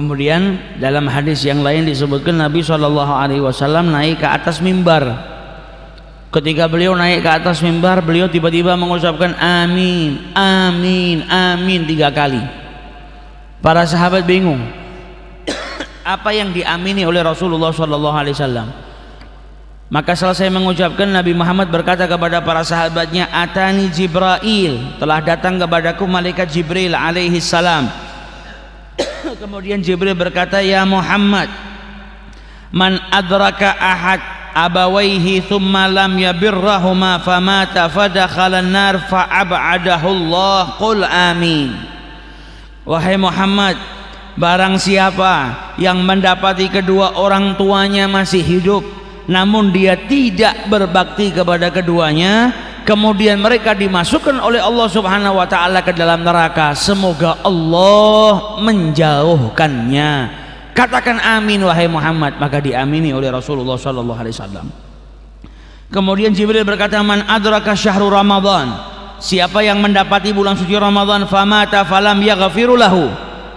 Kemudian dalam hadis yang lain disebutkan Nabi Shallallahu Alaihi Wasallam naik ke atas mimbar. Ketika beliau naik ke atas mimbar, beliau tiba-tiba mengucapkan amin, amin, amin tiga kali. Para sahabat bingung, apa yang diamini oleh Rasulullah Shallallahu Alaihi Wasallam. Maka selesai mengucapkan Nabi Muhammad berkata kepada para sahabatnya Atani Jibrail telah datang kepadaku malaikat Jibril alaihi salam kemudian Jibril berkata ya Muhammad man adraka ahad abawaihi thumma lam yabirrahuma famata fadakhala an-nar fa'ab'adahu qul amin wahai Muhammad barang siapa yang mendapati kedua orang tuanya masih hidup namun dia tidak berbakti kepada keduanya kemudian mereka dimasukkan oleh Allah Subhanahu wa taala ke dalam neraka semoga Allah menjauhkannya katakan amin wahai Muhammad maka diamini oleh Rasulullah sallallahu alaihi wasallam kemudian Jibril berkata man adraka syahrul ramadan siapa yang mendapati bulan suci Ramadan famata falam yaghfiru lahu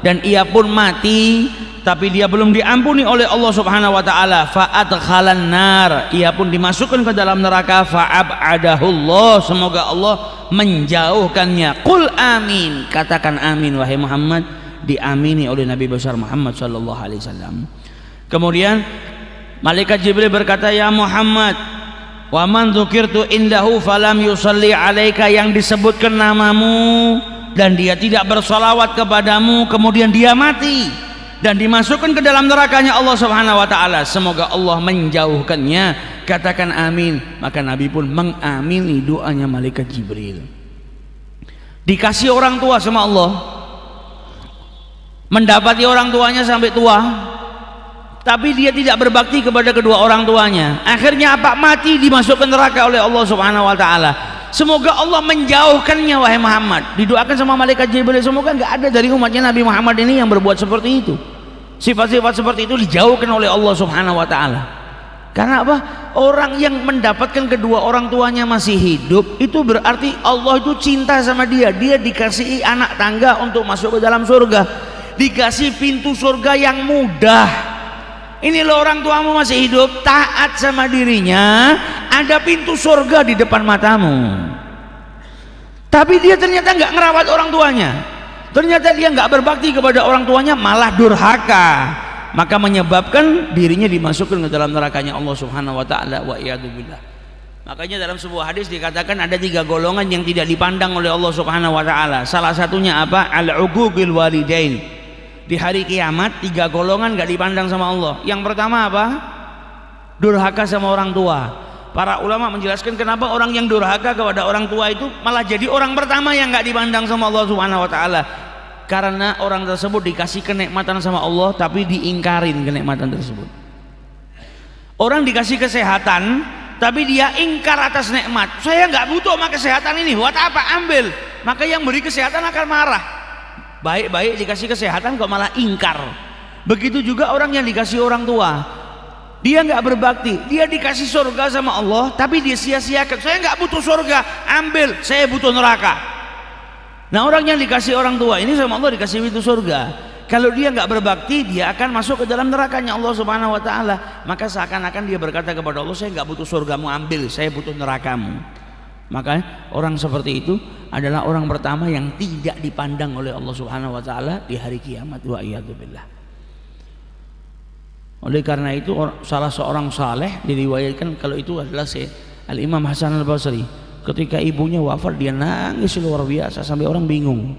dan ia pun mati tapi dia belum diampuni oleh Allah Subhanahu wa taala fa'adkhalan nar ia pun dimasukkan ke dalam neraka fa'abadahullah semoga Allah menjauhkannya qul amin katakan amin wahai Muhammad diamini oleh Nabi besar Muhammad sallallahu alaihi wasallam kemudian malaikat Jibril berkata ya Muhammad wa man dzukirtu indahu falam yusalli alaika yang disebutkan namamu dan dia tidak bersolawat kepadamu kemudian dia mati dan dimasukkan ke dalam nerakanya Allah subhanahu wa ta'ala semoga Allah menjauhkannya katakan amin maka Nabi pun mengamini doanya malaikat Jibril dikasih orang tua sama Allah mendapati orang tuanya sampai tua tapi dia tidak berbakti kepada kedua orang tuanya akhirnya apa mati dimasukkan neraka oleh Allah subhanahu wa ta'ala semoga Allah menjauhkannya wahai Muhammad didoakan sama malaikat Jibril semoga nggak ada dari umatnya Nabi Muhammad ini yang berbuat seperti itu sifat-sifat seperti itu dijauhkan oleh Allah subhanahu wa ta'ala karena apa? orang yang mendapatkan kedua orang tuanya masih hidup itu berarti Allah itu cinta sama dia dia dikasih anak tangga untuk masuk ke dalam surga dikasih pintu surga yang mudah ini loh orang tuamu masih hidup taat sama dirinya ada pintu surga di depan matamu tapi dia ternyata nggak ngerawat orang tuanya ternyata dia nggak berbakti kepada orang tuanya malah durhaka maka menyebabkan dirinya dimasukkan ke dalam nerakanya Allah Subhanahu wa taala wa iyadubillah Makanya dalam sebuah hadis dikatakan ada tiga golongan yang tidak dipandang oleh Allah Subhanahu wa taala. Salah satunya apa? Al-uquqil walidain. Di hari kiamat tiga golongan gak dipandang sama Allah. Yang pertama apa? Durhaka sama orang tua. Para ulama menjelaskan kenapa orang yang durhaka kepada orang tua itu malah jadi orang pertama yang nggak dipandang sama Allah Subhanahu wa taala. Karena orang tersebut dikasih kenikmatan sama Allah tapi diingkarin kenikmatan tersebut. Orang dikasih kesehatan tapi dia ingkar atas nikmat. Saya nggak butuh sama kesehatan ini. Buat apa? Ambil. Maka yang beri kesehatan akan marah. Baik-baik dikasih kesehatan kok malah ingkar. Begitu juga orang yang dikasih orang tua dia nggak berbakti, dia dikasih surga sama Allah, tapi dia sia-siakan. Saya nggak butuh surga, ambil, saya butuh neraka. Nah orang yang dikasih orang tua ini sama Allah dikasih pintu surga. Kalau dia nggak berbakti, dia akan masuk ke dalam nerakanya Allah Subhanahu Wa Taala. Maka seakan-akan dia berkata kepada Allah, saya nggak butuh surgamu, ambil, saya butuh nerakamu. Maka orang seperti itu adalah orang pertama yang tidak dipandang oleh Allah Subhanahu Wa Taala di hari kiamat. Wa billah. Oleh karena itu salah seorang saleh diriwayatkan kalau itu adalah si Al Imam Hasan Al Basri. Ketika ibunya wafat dia nangis luar biasa sampai orang bingung.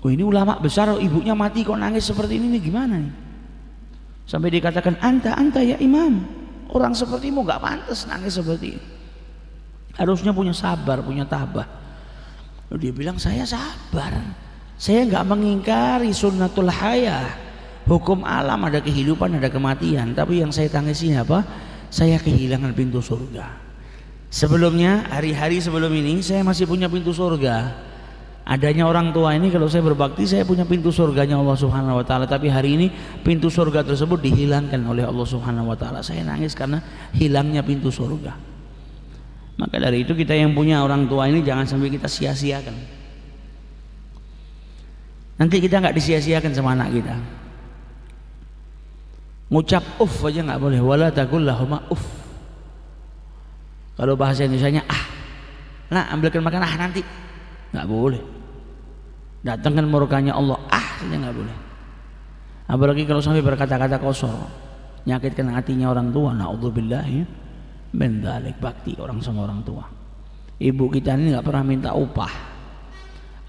Oh ini ulama besar ibunya mati kok nangis seperti ini, ini gimana nih? Sampai dikatakan anta anta ya imam. Orang sepertimu gak pantas nangis seperti ini. Harusnya punya sabar, punya tabah. dia bilang saya sabar. Saya gak mengingkari sunnatul hayah hukum alam ada kehidupan ada kematian tapi yang saya tangisi apa saya kehilangan pintu surga sebelumnya hari-hari sebelum ini saya masih punya pintu surga adanya orang tua ini kalau saya berbakti saya punya pintu surganya Allah Subhanahu wa taala tapi hari ini pintu surga tersebut dihilangkan oleh Allah Subhanahu wa taala saya nangis karena hilangnya pintu surga maka dari itu kita yang punya orang tua ini jangan sampai kita sia-siakan nanti kita nggak disia-siakan sama anak kita Ngucap uff aja nggak boleh. Wala takullahuma uff. Kalau bahasa Indonesia-nya ah. Nah, ambilkan makan ah nanti. nggak boleh. Datangkan murkanya Allah ah saja nggak boleh. Apalagi kalau sampai berkata-kata kosor, nyakitkan hatinya orang tua. Naudzubillah ya. Mendalik bakti orang sama orang tua. Ibu kita ini nggak pernah minta upah.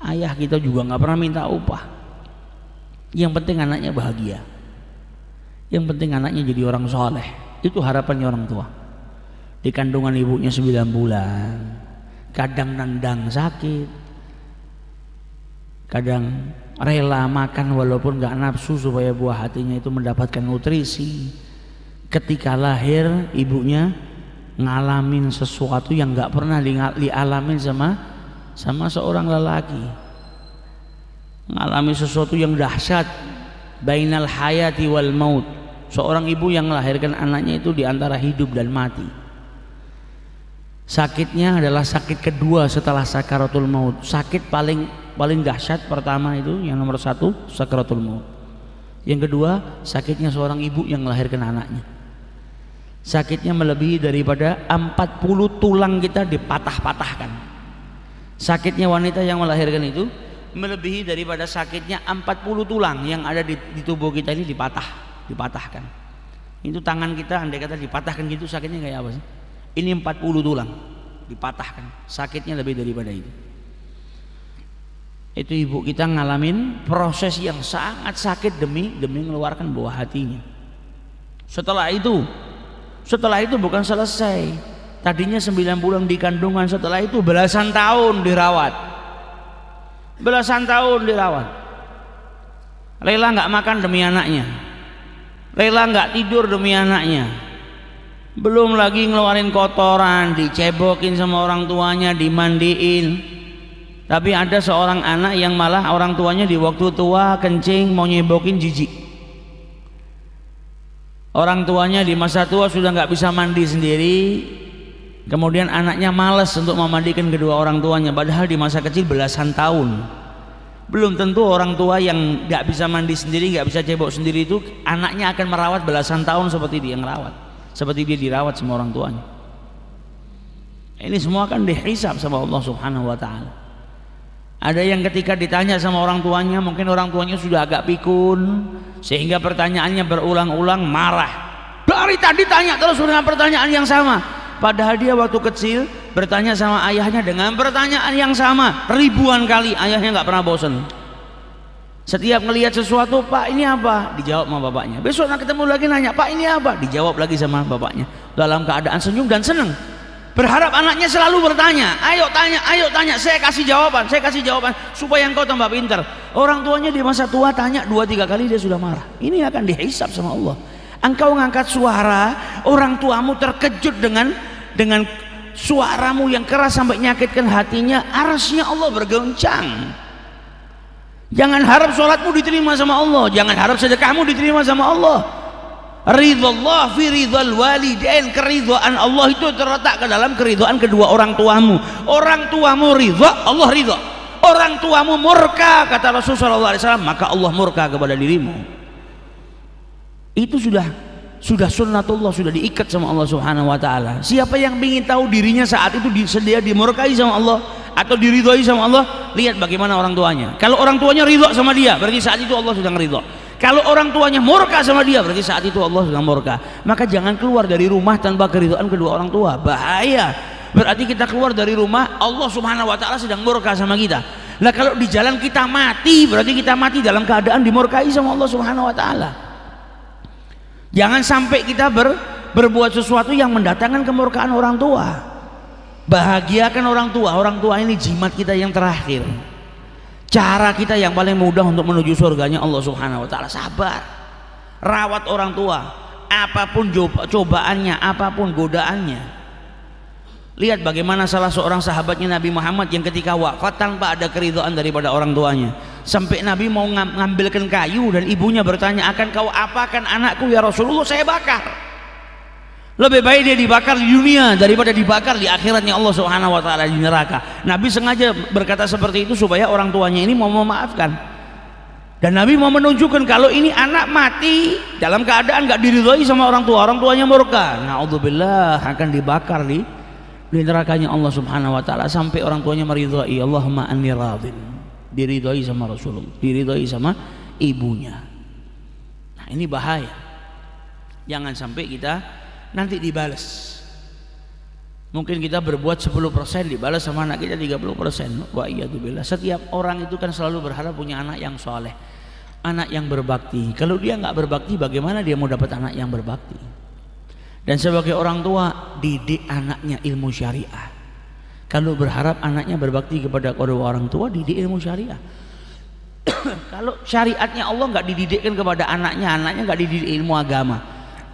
Ayah kita juga nggak pernah minta upah. Yang penting anaknya bahagia yang penting anaknya jadi orang soleh itu harapannya orang tua di kandungan ibunya 9 bulan kadang nandang sakit kadang rela makan walaupun gak nafsu supaya buah hatinya itu mendapatkan nutrisi ketika lahir ibunya ngalamin sesuatu yang gak pernah dialamin sama sama seorang lelaki ngalami sesuatu yang dahsyat bainal hayati wal maut seorang ibu yang melahirkan anaknya itu diantara hidup dan mati sakitnya adalah sakit kedua setelah sakaratul maut sakit paling paling dahsyat pertama itu yang nomor satu sakaratul maut yang kedua sakitnya seorang ibu yang melahirkan anaknya sakitnya melebihi daripada 40 tulang kita dipatah-patahkan sakitnya wanita yang melahirkan itu melebihi daripada sakitnya 40 tulang yang ada di, di tubuh kita ini dipatah dipatahkan itu tangan kita andai kata dipatahkan gitu sakitnya kayak apa sih ini 40 tulang dipatahkan sakitnya lebih daripada itu itu ibu kita ngalamin proses yang sangat sakit demi demi mengeluarkan buah hatinya setelah itu setelah itu bukan selesai tadinya 9 bulan di kandungan setelah itu belasan tahun dirawat belasan tahun dirawat rela nggak makan demi anaknya rela nggak tidur demi anaknya belum lagi ngeluarin kotoran dicebokin sama orang tuanya dimandiin tapi ada seorang anak yang malah orang tuanya di waktu tua kencing mau nyebokin jijik orang tuanya di masa tua sudah nggak bisa mandi sendiri kemudian anaknya males untuk memandikan kedua orang tuanya padahal di masa kecil belasan tahun belum tentu orang tua yang nggak bisa mandi sendiri nggak bisa cebok sendiri itu anaknya akan merawat belasan tahun seperti dia merawat, seperti dia dirawat semua orang tuanya ini semua akan dihisap sama Allah subhanahu wa ta'ala ada yang ketika ditanya sama orang tuanya mungkin orang tuanya sudah agak pikun sehingga pertanyaannya berulang-ulang marah dari tadi tanya terus dengan pertanyaan yang sama Padahal dia waktu kecil bertanya sama ayahnya dengan pertanyaan yang sama ribuan kali ayahnya nggak pernah bosen. Setiap melihat sesuatu, Pak ini apa? Dijawab sama bapaknya. Besok nak ketemu lagi nanya, Pak ini apa? Dijawab lagi sama bapaknya. Dalam keadaan senyum dan senang. Berharap anaknya selalu bertanya, ayo tanya, ayo tanya, saya kasih jawaban, saya kasih jawaban supaya engkau tambah pintar. Orang tuanya di masa tua tanya dua tiga kali dia sudah marah. Ini akan dihisap sama Allah. Engkau mengangkat suara, orang tuamu terkejut dengan dengan suaramu yang keras sampai nyakitkan hatinya, arasnya Allah bergoncang. Jangan harap sholatmu diterima sama Allah, jangan harap sedekahmu diterima sama Allah. Ridho Allah fi ridhal walidain keridhaan Allah itu terletak ke dalam keridhaan kedua orang tuamu. Orang tuamu ridha, Allah ridha. Orang tuamu murka kata Rasulullah SAW maka Allah murka kepada dirimu. Itu sudah sudah sunnatullah sudah diikat sama Allah Subhanahu wa taala. Siapa yang ingin tahu dirinya saat itu disedia dimurkai sama Allah atau diridhoi sama Allah, lihat bagaimana orang tuanya. Kalau orang tuanya ridho sama dia, berarti saat itu Allah sedang ridho. Kalau orang tuanya murka sama dia, berarti saat itu Allah sedang murka. Maka jangan keluar dari rumah tanpa keridhaan kedua orang tua. Bahaya. Berarti kita keluar dari rumah, Allah Subhanahu wa taala sedang murka sama kita. Lah kalau di jalan kita mati, berarti kita mati dalam keadaan dimurkai sama Allah Subhanahu wa taala. Jangan sampai kita ber, berbuat sesuatu yang mendatangkan kemurkaan orang tua. Bahagiakan orang tua. Orang tua ini jimat kita yang terakhir. Cara kita yang paling mudah untuk menuju surganya Allah Subhanahu wa taala. Sabar. Rawat orang tua. Apapun cobaannya, apapun godaannya. Lihat bagaimana salah seorang sahabatnya Nabi Muhammad yang ketika wafat tanpa ada keridhaan daripada orang tuanya sampai Nabi mau ngambilkan kayu dan ibunya bertanya akan kau apakan anakku ya Rasulullah saya bakar lebih baik dia dibakar di dunia daripada dibakar di akhiratnya Allah Subhanahu wa taala di neraka. Nabi sengaja berkata seperti itu supaya orang tuanya ini mau memaafkan. Dan Nabi mau menunjukkan kalau ini anak mati dalam keadaan nggak diridhoi sama orang tua, orang tuanya murka. Nauzubillah akan dibakar di di nerakanya Allah Subhanahu wa taala sampai orang tuanya meridhoi. Allahumma anni radin diridhoi sama Rasulullah diridhoi sama ibunya nah ini bahaya jangan sampai kita nanti dibales. mungkin kita berbuat 10% dibalas sama anak kita 30% wa iyadzubillah setiap orang itu kan selalu berharap punya anak yang soleh anak yang berbakti kalau dia nggak berbakti bagaimana dia mau dapat anak yang berbakti dan sebagai orang tua didik anaknya ilmu syariah kalau berharap anaknya berbakti kepada kedua orang tua didik ilmu syariah. Kalau syariatnya Allah nggak dididikkan kepada anaknya, anaknya nggak dididik ilmu agama.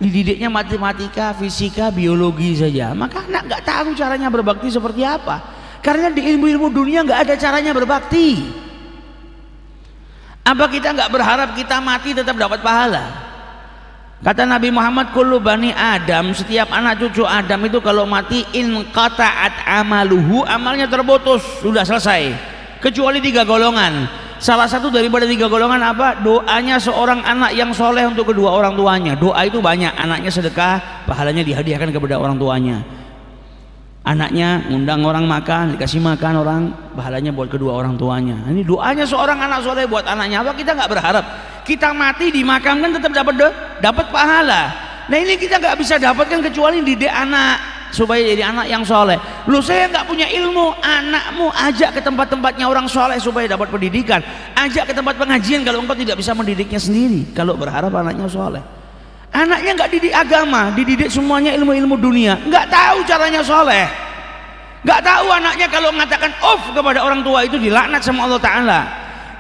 Dididiknya matematika, fisika, biologi saja. Maka anak nggak tahu caranya berbakti seperti apa. Karena di ilmu-ilmu dunia nggak ada caranya berbakti. Apa kita nggak berharap kita mati tetap dapat pahala? Kata Nabi Muhammad kullu bani Adam, setiap anak cucu Adam itu kalau mati in qata'at amaluhu, amalnya terputus, sudah selesai. Kecuali tiga golongan. Salah satu daripada tiga golongan apa? Doanya seorang anak yang soleh untuk kedua orang tuanya. Doa itu banyak, anaknya sedekah, pahalanya dihadiahkan kepada orang tuanya. Anaknya ngundang orang makan, dikasih makan orang, pahalanya buat kedua orang tuanya. Ini doanya seorang anak soleh buat anaknya. Apa kita nggak berharap? Kita mati dimakamkan tetap dapat doa dapat pahala nah ini kita nggak bisa dapatkan kecuali didik anak supaya jadi anak yang soleh lu saya nggak punya ilmu anakmu ajak ke tempat-tempatnya orang soleh supaya dapat pendidikan ajak ke tempat pengajian kalau engkau tidak bisa mendidiknya sendiri kalau berharap anaknya soleh anaknya nggak didik agama dididik semuanya ilmu-ilmu dunia nggak tahu caranya soleh nggak tahu anaknya kalau mengatakan off kepada orang tua itu dilaknat sama Allah Ta'ala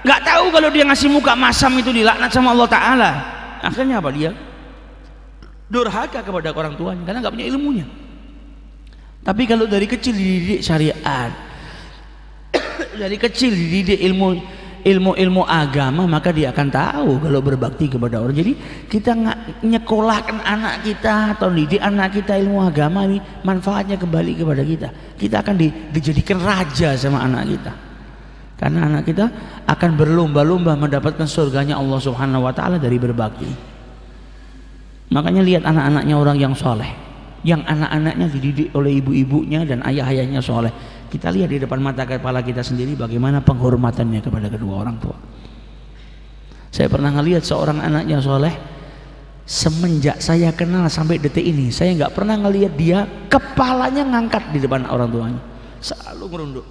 nggak tahu kalau dia ngasih muka masam itu dilaknat sama Allah Ta'ala akhirnya apa dia durhaka kepada orang tuanya karena nggak punya ilmunya tapi kalau dari kecil dididik syariat dari kecil dididik ilmu ilmu-ilmu agama maka dia akan tahu kalau berbakti kepada orang jadi kita nggak nyekolahkan anak kita atau didik anak kita ilmu agama ini manfaatnya kembali kepada kita kita akan di, dijadikan raja sama anak kita karena anak kita akan berlomba-lomba mendapatkan surganya Allah Subhanahu wa taala dari berbakti. Makanya lihat anak-anaknya orang yang soleh yang anak-anaknya dididik oleh ibu-ibunya dan ayah-ayahnya soleh kita lihat di depan mata kepala kita sendiri bagaimana penghormatannya kepada kedua orang tua saya pernah ngelihat seorang anaknya soleh semenjak saya kenal sampai detik ini saya nggak pernah ngelihat dia kepalanya ngangkat di depan orang tuanya selalu merunduk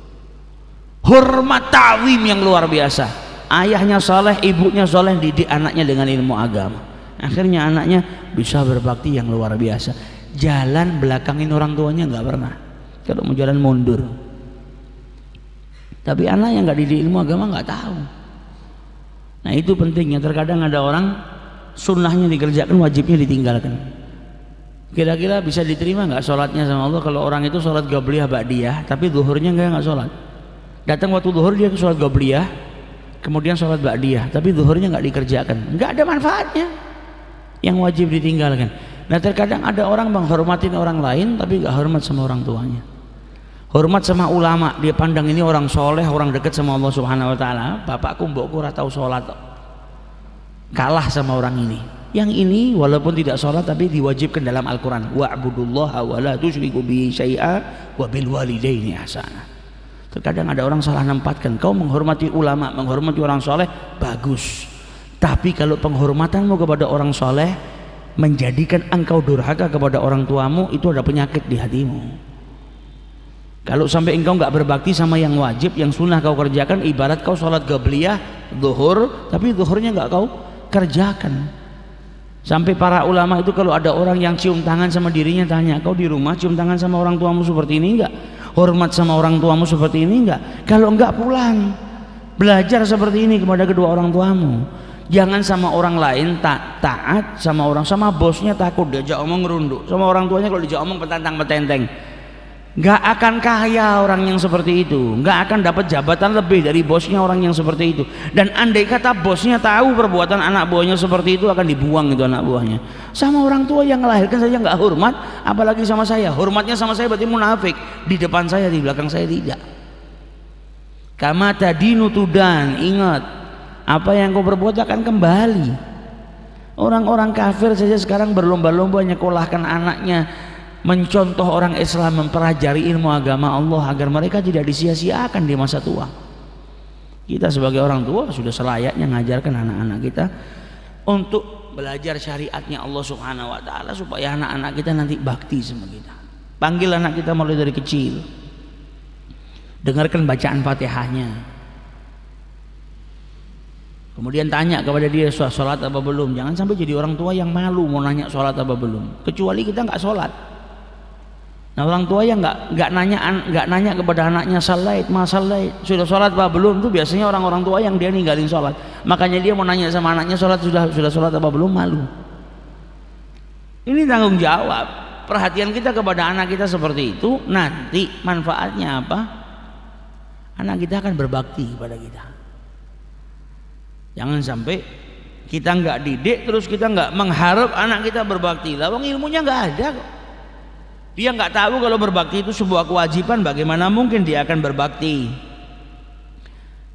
hormat tawim yang luar biasa ayahnya soleh ibunya soleh didik anaknya dengan ilmu agama akhirnya anaknya bisa berbakti yang luar biasa jalan belakangin orang tuanya nggak pernah kalau mau jalan mundur tapi anak yang nggak didik ilmu agama nggak tahu nah itu pentingnya terkadang ada orang sunnahnya dikerjakan wajibnya ditinggalkan kira-kira bisa diterima nggak sholatnya sama Allah kalau orang itu sholat gabliyah ba'diyah tapi zuhurnya nggak nggak sholat datang waktu zuhur dia ke sholat gobliyah kemudian sholat ba'diyah tapi duhurnya nggak dikerjakan nggak ada manfaatnya yang wajib ditinggalkan nah terkadang ada orang menghormatin orang lain tapi nggak hormat sama orang tuanya hormat sama ulama dia pandang ini orang soleh orang dekat sama Allah subhanahu wa ta'ala bapakku mbokku ratau sholat kalah sama orang ini yang ini walaupun tidak sholat tapi diwajibkan dalam Al-Quran wa'budullaha wa la tusyriku bihi syai'a wa bil walidaini hasanah Terkadang ada orang salah nempatkan. Kau menghormati ulama, menghormati orang soleh, bagus. Tapi kalau penghormatanmu kepada orang soleh menjadikan engkau durhaka kepada orang tuamu, itu ada penyakit di hatimu. Kalau sampai engkau nggak berbakti sama yang wajib, yang sunnah kau kerjakan, ibarat kau sholat gabliyah, zuhur, tapi zuhurnya nggak kau kerjakan. Sampai para ulama itu kalau ada orang yang cium tangan sama dirinya tanya, kau di rumah cium tangan sama orang tuamu seperti ini enggak? hormat sama orang tuamu seperti ini enggak kalau enggak pulang belajar seperti ini kepada kedua orang tuamu jangan sama orang lain tak taat sama orang sama bosnya takut diajak omong ngerunduk sama orang tuanya kalau diajak omong petantang petenteng Gak akan kaya orang yang seperti itu Gak akan dapat jabatan lebih dari bosnya orang yang seperti itu dan andai kata bosnya tahu perbuatan anak buahnya seperti itu akan dibuang itu anak buahnya sama orang tua yang melahirkan saja gak hormat apalagi sama saya hormatnya sama saya berarti munafik di depan saya di belakang saya tidak kama tadi nutudan ingat apa yang kau perbuat akan kembali orang-orang kafir saja sekarang berlomba-lomba nyekolahkan anaknya mencontoh orang Islam memperajari ilmu agama Allah agar mereka tidak disia-siakan di masa tua. Kita sebagai orang tua sudah selayaknya mengajarkan anak-anak kita untuk belajar syariatnya Allah Subhanahu wa taala supaya anak-anak kita nanti bakti sama kita. Panggil anak kita mulai dari kecil. Dengarkan bacaan Fatihahnya. Kemudian tanya kepada dia sholat apa belum. Jangan sampai jadi orang tua yang malu mau nanya sholat apa belum. Kecuali kita nggak sholat Nah orang tua yang nggak nggak nanya nggak nanya kepada anaknya salat masalah sudah sholat apa belum tuh biasanya orang-orang tua yang dia ninggalin sholat makanya dia mau nanya sama anaknya sholat sudah sudah sholat apa belum malu ini tanggung jawab perhatian kita kepada anak kita seperti itu nanti manfaatnya apa anak kita akan berbakti kepada kita jangan sampai kita nggak didik terus kita nggak mengharap anak kita berbakti lawang ilmunya nggak ada kok dia nggak tahu kalau berbakti itu sebuah kewajiban, bagaimana mungkin dia akan berbakti?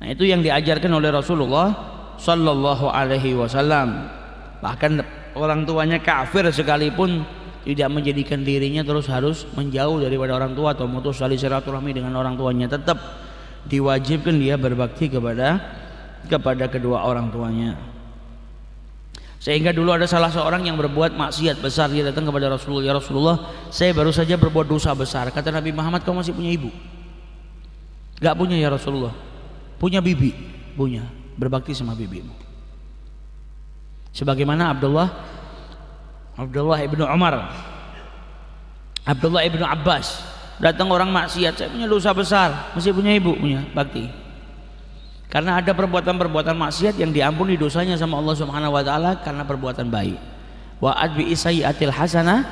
Nah, itu yang diajarkan oleh Rasulullah Shallallahu alaihi wasallam. Bahkan orang tuanya kafir sekalipun tidak menjadikan dirinya terus harus menjauh daripada orang tua atau mutus tali silaturahmi dengan orang tuanya tetap diwajibkan dia berbakti kepada kepada kedua orang tuanya. Sehingga dulu ada salah seorang yang berbuat maksiat besar dia datang kepada Rasulullah, "Ya Rasulullah, saya baru saja berbuat dosa besar." Kata Nabi Muhammad, "Kamu masih punya ibu?" "Enggak punya ya Rasulullah." "Punya bibi?" "Punya." "Berbakti sama bibimu." Sebagaimana Abdullah Abdullah ibnu Umar Abdullah ibnu Abbas datang orang maksiat saya punya dosa besar masih punya ibu punya bakti karena ada perbuatan-perbuatan maksiat yang diampuni dosanya sama Allah Subhanahu wa taala karena perbuatan baik. Wa adbi Atil hasanah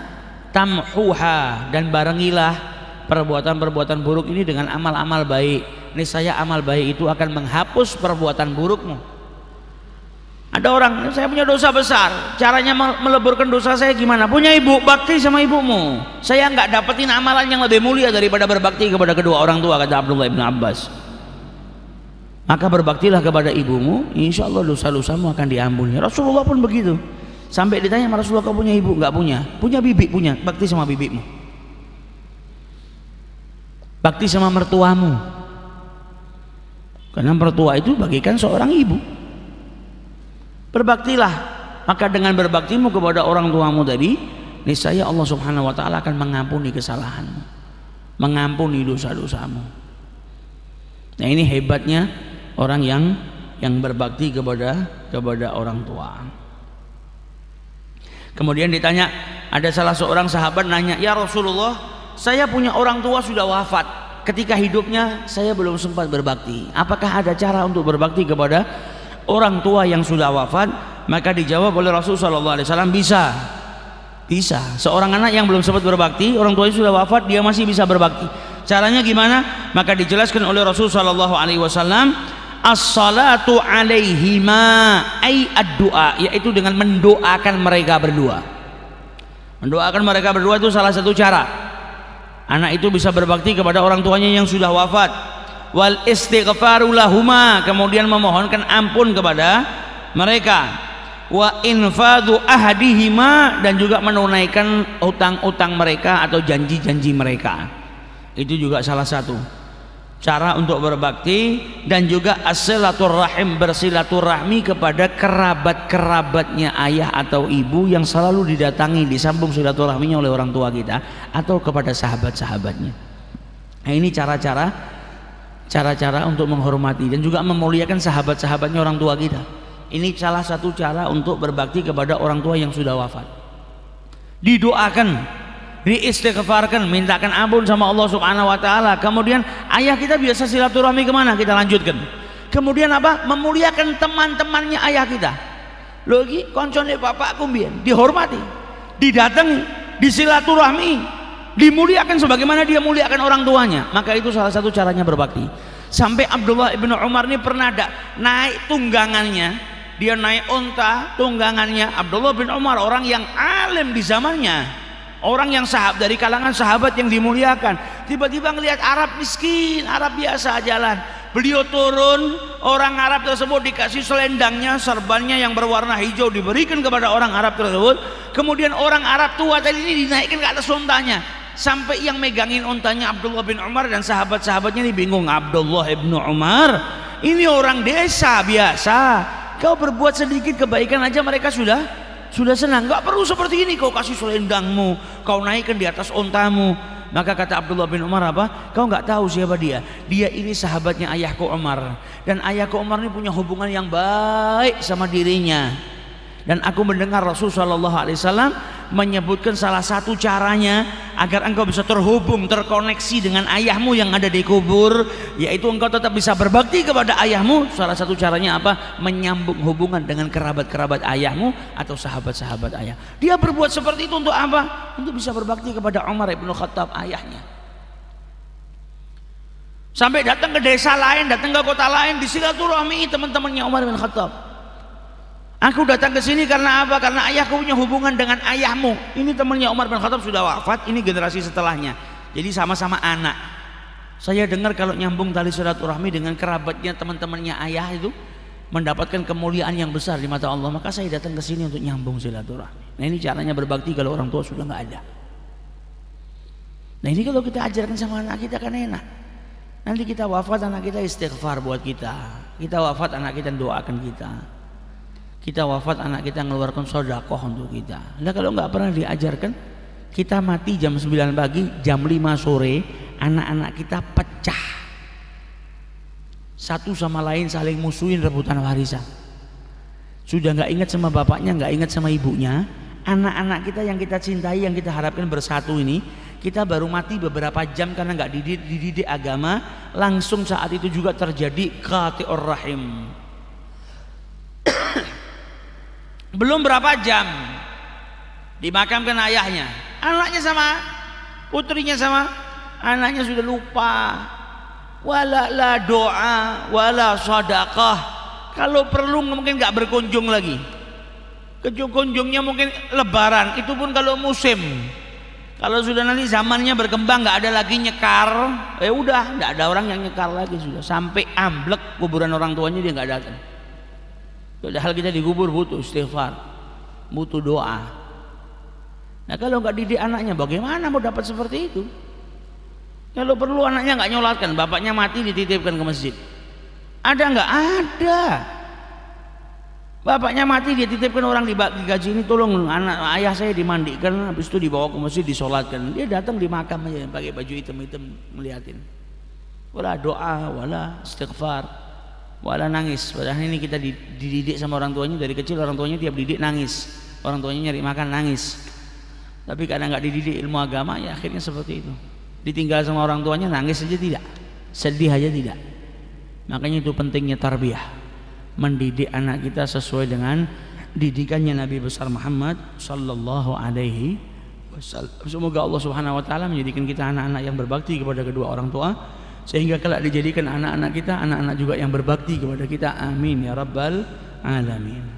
tamhuha dan barengilah perbuatan-perbuatan buruk ini dengan amal-amal baik. Ini saya amal baik itu akan menghapus perbuatan burukmu. Ada orang, saya punya dosa besar. Caranya meleburkan dosa saya gimana? Punya ibu, bakti sama ibumu. Saya nggak dapetin amalan yang lebih mulia daripada berbakti kepada kedua orang tua, kata Abdullah ibn Abbas maka berbaktilah kepada ibumu insya Allah dosa-dosamu akan diampuni Rasulullah pun begitu sampai ditanya sama Rasulullah kau punya ibu Enggak punya punya bibi punya bakti sama bibimu bakti sama mertuamu karena mertua itu bagikan seorang ibu berbaktilah maka dengan berbaktimu kepada orang tuamu tadi niscaya Allah Subhanahu wa taala akan mengampuni kesalahanmu mengampuni dosa-dosamu nah ini hebatnya orang yang yang berbakti kepada kepada orang tua. Kemudian ditanya, ada salah seorang sahabat nanya, "Ya Rasulullah, saya punya orang tua sudah wafat. Ketika hidupnya saya belum sempat berbakti. Apakah ada cara untuk berbakti kepada orang tua yang sudah wafat?" Maka dijawab oleh Rasul sallallahu alaihi wasallam, "Bisa." Bisa. Seorang anak yang belum sempat berbakti, orang tuanya sudah wafat, dia masih bisa berbakti. Caranya gimana? Maka dijelaskan oleh Rasul sallallahu alaihi wasallam, as-salatu alaihima ay ad-du'a yaitu dengan mendoakan mereka berdua mendoakan mereka berdua itu salah satu cara anak itu bisa berbakti kepada orang tuanya yang sudah wafat wal istighfaru lahuma kemudian memohonkan ampun kepada mereka wa infadu ahadihima dan juga menunaikan utang-utang mereka atau janji-janji mereka itu juga salah satu cara untuk berbakti dan juga asilaturrahim bersilaturahmi kepada kerabat-kerabatnya ayah atau ibu yang selalu didatangi disambung silaturahminya oleh orang tua kita atau kepada sahabat-sahabatnya nah, ini cara-cara cara-cara untuk menghormati dan juga memuliakan sahabat-sahabatnya orang tua kita ini salah satu cara untuk berbakti kepada orang tua yang sudah wafat didoakan diistighfarkan mintakan ampun sama Allah subhanahu wa ta'ala kemudian ayah kita biasa silaturahmi kemana kita lanjutkan kemudian apa memuliakan teman-temannya ayah kita lagi konconnya bapak bapakku dihormati didatangi disilaturahmi dimuliakan sebagaimana dia muliakan orang tuanya maka itu salah satu caranya berbakti sampai Abdullah ibn Umar ini pernah ada naik tunggangannya dia naik unta tunggangannya Abdullah bin Umar orang yang alim di zamannya Orang yang sahab dari kalangan sahabat yang dimuliakan, tiba-tiba ngelihat Arab miskin, Arab biasa jalan. Beliau turun, orang Arab tersebut dikasih selendangnya, serbannya yang berwarna hijau diberikan kepada orang Arab tersebut. Kemudian orang Arab tua tadi ini dinaikkan ke atas untanya. Sampai yang megangin untanya Abdullah bin Umar dan sahabat-sahabatnya ini bingung. Abdullah bin Umar, ini orang desa biasa. Kau berbuat sedikit kebaikan aja mereka sudah sudah senang nggak perlu seperti ini kau kasih selendangmu kau naikkan di atas ontamu maka kata Abdullah bin Umar apa kau nggak tahu siapa dia dia ini sahabatnya ayahku Umar dan ayahku Umar ini punya hubungan yang baik sama dirinya dan aku mendengar Rasulullah Shallallahu Alaihi Wasallam menyebutkan salah satu caranya agar engkau bisa terhubung, terkoneksi dengan ayahmu yang ada di kubur, yaitu engkau tetap bisa berbakti kepada ayahmu. Salah satu caranya apa? Menyambung hubungan dengan kerabat-kerabat ayahmu atau sahabat-sahabat ayah. Dia berbuat seperti itu untuk apa? Untuk bisa berbakti kepada Umar ibnu Khattab ayahnya. Sampai datang ke desa lain, datang ke kota lain, di silaturahmi teman-temannya Umar bin Khattab. Aku datang ke sini karena apa? Karena ayahku punya hubungan dengan ayahmu. Ini temannya Umar bin Khattab sudah wafat, ini generasi setelahnya. Jadi sama-sama anak. Saya dengar kalau nyambung tali silaturahmi dengan kerabatnya teman-temannya ayah itu mendapatkan kemuliaan yang besar di mata Allah. Maka saya datang ke sini untuk nyambung silaturahmi. Nah ini caranya berbakti kalau orang tua sudah nggak ada. Nah ini kalau kita ajarkan sama anak kita kan enak. Nanti kita wafat anak kita istighfar buat kita. Kita wafat anak kita doakan kita kita wafat anak kita ngeluarkan sodakoh untuk kita nah kalau nggak pernah diajarkan kita mati jam 9 pagi jam 5 sore anak-anak kita pecah satu sama lain saling musuhin rebutan warisan sudah nggak ingat sama bapaknya nggak ingat sama ibunya anak-anak kita yang kita cintai yang kita harapkan bersatu ini kita baru mati beberapa jam karena nggak dididik, dididik agama langsung saat itu juga terjadi kati rahim belum berapa jam dimakamkan ayahnya anaknya sama putrinya sama anaknya sudah lupa wala la doa wala sadaqah kalau perlu mungkin nggak berkunjung lagi kunjungnya mungkin lebaran itu pun kalau musim kalau sudah nanti zamannya berkembang nggak ada lagi nyekar ya udah nggak ada orang yang nyekar lagi sudah sampai amblek kuburan orang tuanya dia nggak datang Padahal kita dikubur butuh istighfar, butuh doa. Nah kalau nggak didik anaknya bagaimana mau dapat seperti itu? Kalau perlu anaknya nggak nyolatkan, bapaknya mati dititipkan ke masjid. Ada nggak? Ada. Bapaknya mati dia titipkan orang di gaji ini tolong anak ayah saya dimandikan habis itu dibawa ke masjid disolatkan. Dia datang di makam aja pakai baju hitam-hitam meliatin. Wala doa, wala istighfar wala nangis padahal ini kita dididik sama orang tuanya dari kecil orang tuanya tiap didik nangis orang tuanya nyari makan nangis tapi karena nggak dididik ilmu agama ya akhirnya seperti itu ditinggal sama orang tuanya nangis saja tidak sedih aja tidak makanya itu pentingnya tarbiyah mendidik anak kita sesuai dengan didikannya Nabi besar Muhammad sallallahu alaihi wasallam semoga Allah Subhanahu wa taala menjadikan kita anak-anak yang berbakti kepada kedua orang tua sehingga kelak dijadikan anak-anak kita anak-anak juga yang berbakti kepada kita amin ya rabbal alamin